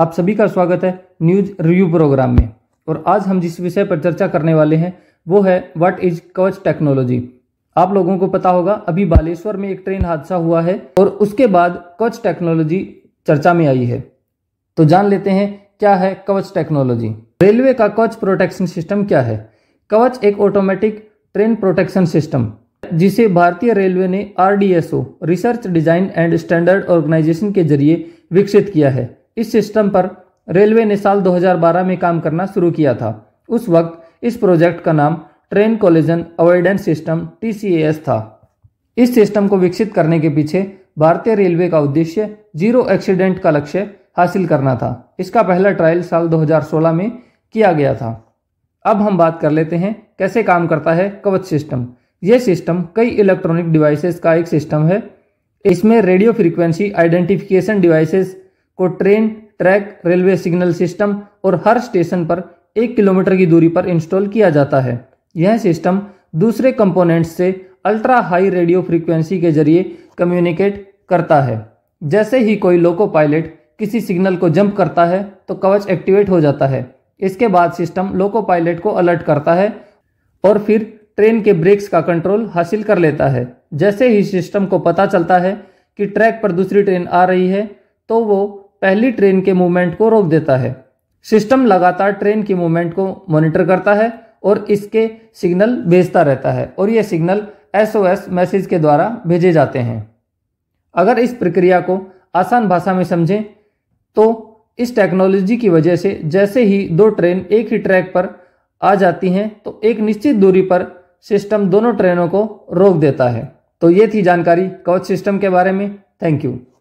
आप सभी का स्वागत है न्यूज रिव्यू प्रोग्राम में और आज हम जिस विषय पर चर्चा करने वाले हैं वो है व्हाट इज कवच टेक्नोलॉजी आप लोगों को पता होगा अभी बालेश्वर में एक ट्रेन हादसा हुआ है और उसके बाद कवच टेक्नोलॉजी चर्चा में आई है तो जान लेते हैं क्या है कवच टेक्नोलॉजी रेलवे का कवच प्रोटेक्शन सिस्टम क्या है कवच एक ऑटोमेटिक ट्रेन प्रोटेक्शन सिस्टम जिसे भारतीय रेलवे ने R research design and standard organisation के जरिए विकसित किया है इस सिस्टम पर रेलवे ने साल 2012 में काम करना शुरू किया था उस वक्त इस प्रोजेक्ट का नाम train collision avoidance system T था इस सिस्टम को विकसित करने के पीछे भारतीय रेलवे का उद्देश्य जीरो एक्सीडेंट का लक्ष्य हासिल करना था इसका पहला ट्रायल साल 2016 में किया गया था अब हम बात कर लेते हैं कैसे काम करता है कवच सिस्टम यह सिस्टम कई इलेक्ट्रॉनिक डिवाइसेस का एक सिस्टम है इसमें रेडियो फ्रीक्वेंसी आइडेंटिफिकेशन डिवाइसेस को train track railway signal system और हर स्टेशन पर एक किलोमीटर की दूरी पर इंस्टॉल किया जाता है यह सिस्टम दूसरे कंपोनेंट्स से अल्ट्रा हाई रेडियो फ्रीक्वेंसी के जरिए कम्युनिकेट करता है जैसे ही कोई लोको पायलट किसी सिग्नल को जंप करता है तो कवच एक्टिवेट हो जाता है इसके बाद सिस्टम लोको पायलट को अलर्ट करता है और फिर ट्रेन के ब्रेक्स का कंट्रोल हासिल कर लेता है जैसे ही सिस्टम को पता चलता है कि ट्रैक पर दूसरी ट्रेन आ रही है तो वो पहली ट्रेन के मूवमेंट को रोक देता है सिस्टम लगातार ट्रेन की मूवमेंट को मॉनिटर करता है और इसके सिग्नल भेजता रहता है और ये सिग्नल एस मैसेज के द्वारा भेजे जाते हैं अगर इस प्रक्रिया को आसान भाषा में समझें तो इस टेक्नोलॉजी की वजह से जैसे ही दो ट्रेन एक ही ट्रैक पर आ जाती हैं तो एक निश्चित दूरी पर सिस्टम दोनों ट्रेनों को रोक देता है तो ये थी जानकारी कवच सिस्टम के बारे में थैंक यू